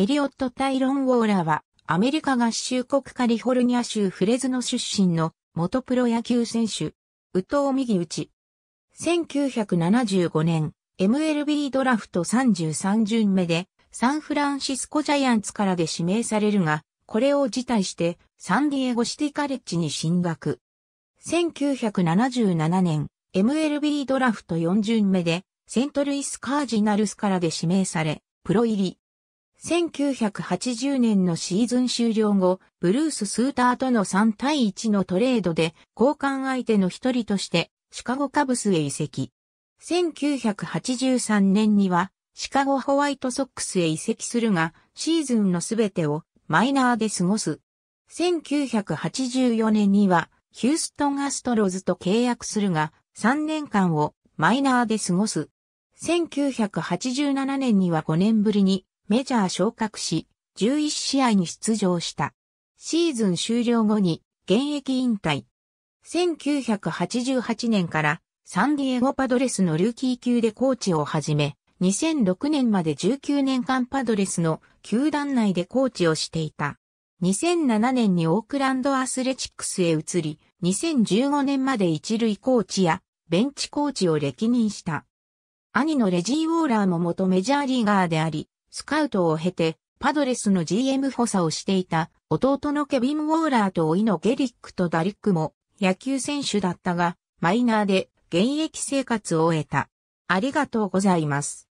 エリオット・タイロン・ウォーラは、アメリカ合衆国カリフォルニア州フレズノ出身の元プロ野球選手、宇藤右打。1975年、MLB ドラフト33巡目で、サンフランシスコジャイアンツからで指名されるが、これを辞退して、サンディエゴシティカレッジに進学。1977年、MLB ドラフト4巡目で、セントルイス・カージナルスからで指名され、プロ入り。1980年のシーズン終了後、ブルース・スーターとの3対1のトレードで交換相手の一人としてシカゴカブスへ移籍。1983年にはシカゴホワイトソックスへ移籍するが、シーズンのすべてをマイナーで過ごす。1984年にはヒューストンアストロズと契約するが、3年間をマイナーで過ごす。1987年には5年ぶりにメジャー昇格し、11試合に出場した。シーズン終了後に現役引退。1988年からサンディエゴパドレスのルーキー級でコーチを始め、2006年まで19年間パドレスの球団内でコーチをしていた。2007年にオークランドアスレチックスへ移り、2015年まで一塁コーチやベンチコーチを歴任した。兄のレジー・ウォーラーも元メジャーリーガーであり、スカウトを経て、パドレスの GM 補佐をしていた弟のケビン・ウォーラーといのゲリックとダリックも野球選手だったが、マイナーで現役生活を終えた。ありがとうございます。